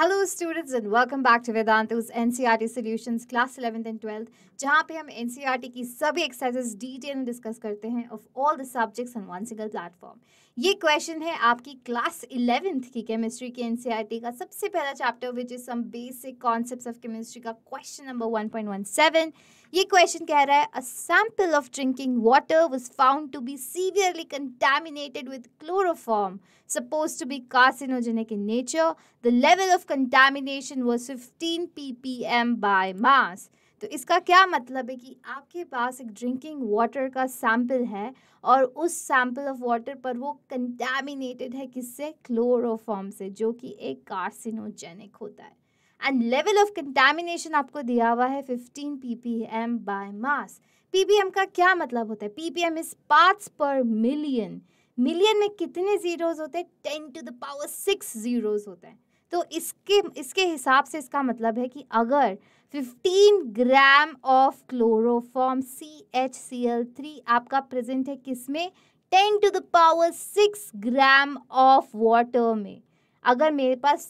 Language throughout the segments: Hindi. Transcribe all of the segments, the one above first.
Hello students and welcome back to Vedantu उस N C R T solution class eleventh and twelfth जहाँ पे हम एन सी आर टी की सभी एक्सरसाइजेस डिटेल में डिस्कस करते हैं of all the subjects on one single platform ये क्वेश्चन है आपकी क्लास इलेवेंथ की केमिस्ट्री के एनसीईआरटी का सबसे पहला chapter which is some basic concepts of chemistry का क्वेश्चन नंबर 1.17 ये क्वेश्चन कह रहा है a sample of drinking water was found to be severely contaminated with chloroform suppose to be carcinogenic in nature the level of contamination was fifteen P by mass तो इसका क्या मतलब है कि आपके पास एक ड्रिंकिंग वाटर का सैम्पल है और उस सैंपल ऑफ वाटर पर वो कंटेमिनेटेड है किससे क्लोरोफॉर्म से जो कि एक कार्सिनोजेनिक होता है एंड लेवल ऑफ कंटेमिनेशन आपको दिया हुआ है fifteen P P M by mass P P M का क्या मतलब होता है P P M is parts per million million में कितने जीरोज होते हैं ten to the power six zeros होते हैं तो इसके इसके हिसाब से इसका मतलब है कि अगर fifteen gram of chloroform C H C L three आपका प्रेजेंट है किसमें ten to the power six gram of water में अगर मेरे पास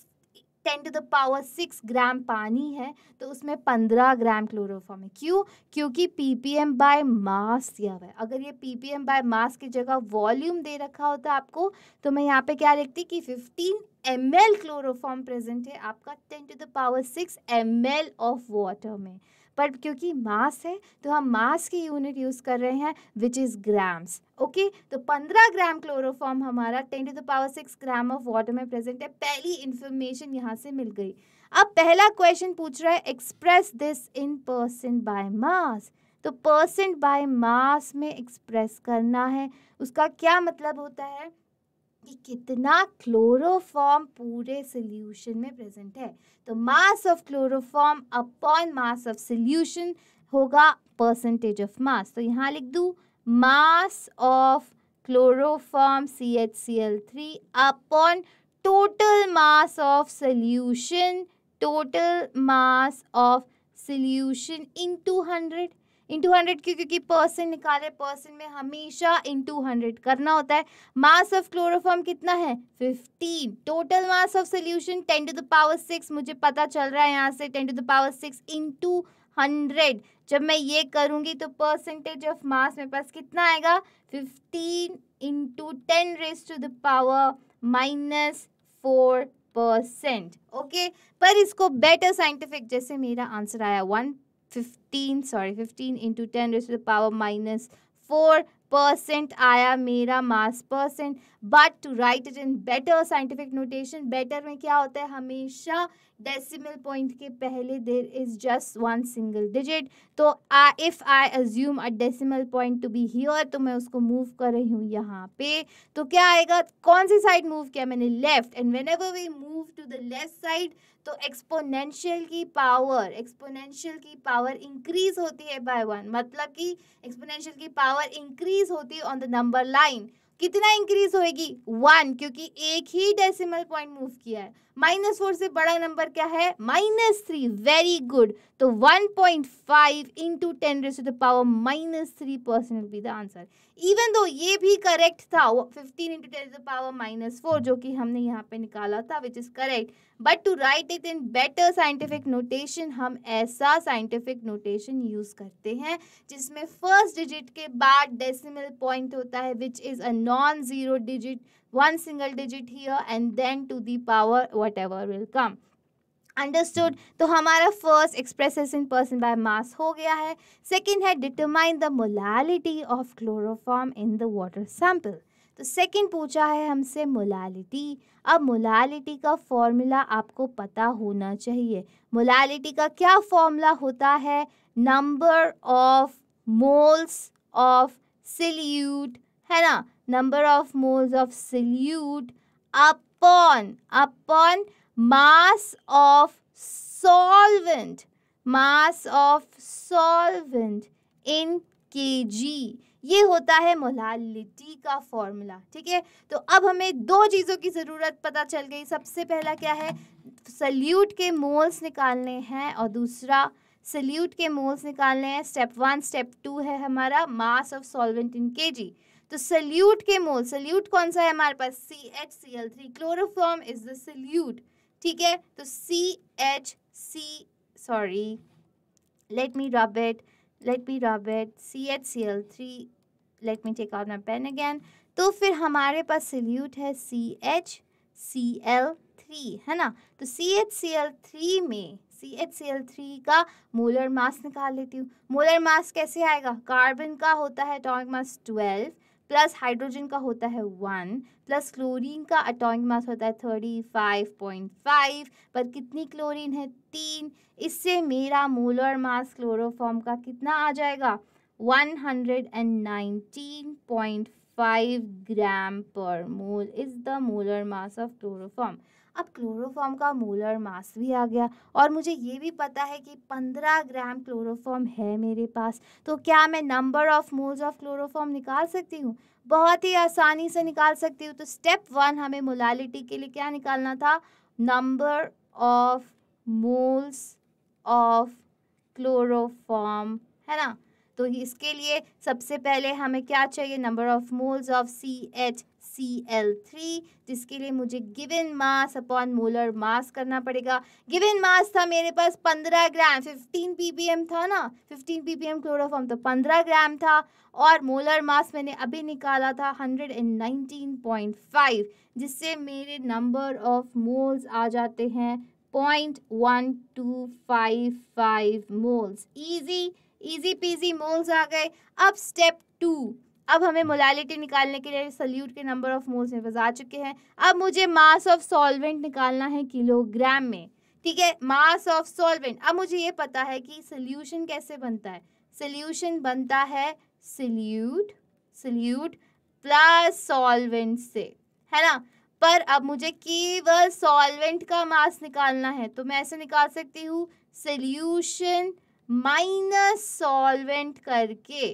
ten to the power six gram पानी है तो उसमें पंद्रह ग्राम क्लोरोफॉर्म है क्यों क्योंकि P P M by mass दिया हुआ है अगर ये P P M by mass की जगह वॉल्यूम दे रखा होता आपको तो मैं यहाँ पे क्या लिखती कि fifteen M L chloroform present है आपका ten to the power six M L of water में पर क्योंकि मास है तो हम मास की यूनिट यूज़ कर रहे हैं विच इज़ ग्राम्स ओके तो पंद्रह ग्राम क्लोरोफॉर्म हमारा ten to the power six gram of water में प्रेजेंट है पहली इन्फॉर्मेशन यहाँ से मिल गई अब पहला क्वेश्चन पूछ रहा है express this in percent by mass तो परसेंट बाय मास में एक्सप्रेस करना है उसका क्या मतलब होता है कि कितना क्लोरोफॉर्म पूरे सोल्यूशन में प्रेजेंट है तो mass of chloroform upon mass of solution होगा परसेंटेज ऑफ मास तो यहाँ लिख दूँ mass of chloroform C H C L three upon total mass of solution total mass of solution into hundred into hundred क्यों क्योंकि परसेंट निकाले परसेंट में हमेशा इंटू हंड्रेड करना होता है मास ऑफ क्लोरोफॉर्म कितना है fifteen total mass of solution ten to the power six मुझे पता चल रहा है यहाँ से ten to the power six into hundred जब मैं ये करूँगी तो परसेंटेज ऑफ मास मेरे पास कितना आएगा fifteen into ten raise to the power minus four percent okay पर इसको बेटर साइंटिफिक जैसे मेरा आंसर आया one fifteen sorry fifteen into ten raise to the power minus four percent आया मेरा mass percent but to write it in better scientific notation better में क्या होता है हमेशा डेसिमल पॉइंट के पहले there is just one single digit तो if I assume a decimal point to be here तो मैं उसको मूव कर रही हूँ यहाँ पे तो क्या आएगा कौन सी साइड मूव किया मैंने left and whenever we move to the left side तो एक्सपोनेंशियल की पावर एक्सपोनेंशियल की पावर इंक्रीज होती है बाय वन मतलब कि एक्सपोनेंशियल की पावर इंक्रीज होती है ऑन द नंबर लाइन कितना इंक्रीज होएगी वन क्योंकि एक ही डेसिमल पॉइंट मूव किया है माइनस फोर से बड़ा नंबर क्या है माइनस थ्री वेरी गुड तो one point five into ten raise the power minus three percent be the answer even though ये भी करेक्ट था fifteen into ten the power minus four जो कि हमने यहाँ पे निकाला था which is correct but to write it in better scientific notation हम ऐसा साइंटिफिक नोटेशन यूज़ करते हैं जिसमें फर्स्ट डिजिट के बाद डेसिमल पॉइंट होता है which is a non-zero digit one single digit here and then to the power whatever will come Understood? तो हमारा first expresses in percent by mass हो गया है Second है determine the molality of chloroform in the water sample. तो सेकेंड पूछा है हमसे मोलालिटी अब मोलालिटी का फॉर्मूला आपको पता होना चाहिए मोलालिटी का क्या फॉर्मूला होता है number of moles of solute है ना number of moles of solute upon upon mass of solvent mass of solvent in K G ये होता है मोलालिटी का फॉर्मूला ठीक है तो अब हमें दो चीज़ों की ज़रूरत पता चल गई सबसे पहला क्या है सल्यूट के मोल्स निकालने हैं और दूसरा सल्यूट के मोल्स निकालने हैं स्टेप वन स्टेप टू है हमारा mass of solvent in KG तो सल्यूट के मोल सल्यूट कौन सा है हमारे पास C H C L three chloroform is the solute ठीक है तो C H C sorry let me rub it C H C L three let me take out my pen again तो फिर हमारे पास सल्यूट है C H C L three है ना तो C H C L three में C H C L three का मोलर मास निकाल लेती हूँ मोलर मास कैसे आएगा कार्बन का होता है atomic mass twelve plus hydrogen का होता है वन प्लस क्लोरीन का अटोमिक मास होता है थर्टी फाइव पॉइंट फाइव पर कितनी क्लोरीन है तीन इससे मेरा मोलर मास क्लोरोफॉर्म का कितना आ जाएगा one hundred and nineteen point five gram per mole is the molar mass of chloroform अब क्लोरोफॉर्म का मोलर मास भी आ गया और मुझे ये भी पता है कि 15 ग्राम क्लोरोफॉर्म है मेरे पास तो क्या मैं number of moles of chloroform निकाल सकती हूँ बहुत ही आसानी से निकाल सकती हूँ तो स्टेप वन हमें मोलालिटी के लिए क्या निकालना था number of moles of chloroform है ना तो इसके लिए सबसे पहले हमें क्या चाहिए number of moles of C H C L three जिसके लिए मुझे given mass upon molar mass करना पड़ेगा गिवन मास था मेरे पास पंद्रह ग्राम फिफ्टीन एम था ना फिफ्टीन एम क्लोरोफॉर्म तो पंद्रह ग्राम था और मोलर मास मैंने अभी निकाला था hundred and nineteen point five जिससे मेरे नंबर ऑफ मोल्स आ जाते हैं point one two five five moles easy easy peasy moles आ गए अब स्टेप टू अब हमें मोलालिटी निकालने के लिए सल्यूट के नंबर ऑफ मोल्स में बजा चुके हैं अब मुझे मास ऑफ सॉल्वेंट निकालना है किलोग्राम में ठीक है मास ऑफ सॉल्वेंट अब मुझे ये पता है कि सल्यूशन कैसे बनता है सल्यूशन बनता है सल्यूट सल्यूट प्लस सॉल्वेंट से है ना पर अब मुझे केवल सॉल्वेंट का मास निकालना है तो मैं ऐसे निकाल सकती हूँ सल्यूशन माइनस सॉल्वेंट करके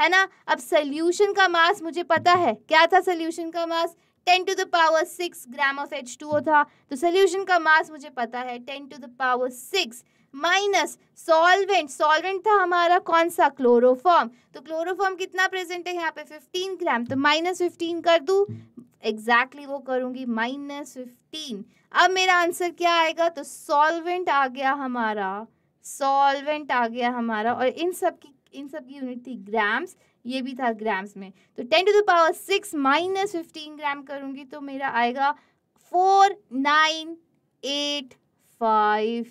है ना अब सोल्यूशन का मास मुझे पता है क्या था सोल्यूशन का mass ten to the power six gram of H two था तो सोल्यूशन का मास मुझे पता है ten to the power six minus solvent solvent था हमारा कौन सा क्लोरोफॉर्म तो क्लोरोफॉर्म कितना प्रेजेंट है यहाँ पे 15 ग्राम तो माइनस फिफ्टीन कर दूँ एग्जैक्टली exactly वो करूँगी माइनस फिफ्टीन अब मेरा आंसर क्या आएगा तो सॉल्वेंट आ गया हमारा सॉल्वेंट आ गया हमारा और इन सब की इन सब की यूनिट थी ग्राम्स ये भी था ग्राम्स में तो ten to the power six minus fifteen gram करूँगी तो मेरा आएगा four nine eight five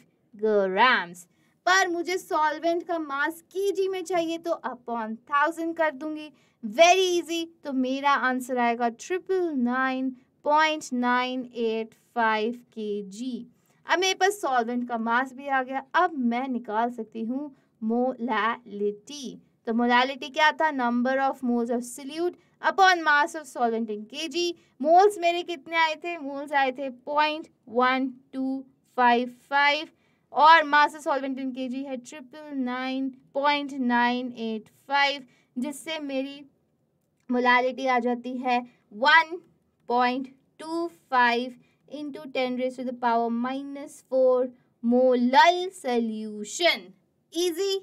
grams पर मुझे सॉल्वेंट का मास के जी में चाहिए तो अपॉन थाउजेंड कर दूंगी वेरी इजी तो मेरा आंसर आएगा triple nine point nine eight five K G अब मेरे पास सॉल्वेंट का मास भी आ गया अब मैं निकाल सकती हूँ मोलैलिटी तो मोलैलिटी क्या था number of moles of solute upon mass of solvent in G moles मेरे कितने आए थे मोल्स आए थे point one two five five और mass of solvent in G है triple nine point nine eight five जिससे मेरी मोलैलिटी आ जाती है one point two five into 10 raised to the power minus 4 molal solution easy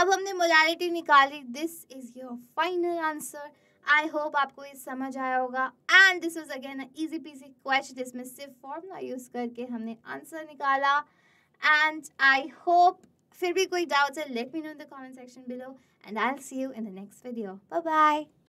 अब हमने मोलालिटी निकाली this is your final answer I hope आपको ये समझ आया होगा and this was again easy peasy question जिसमें सिर्फ फॉर्मूला यूज करके हमने आंसर निकाला एंड आई होप फिर भी कोई डाउट है let me know in the comment section below and I see you in the next video bye bye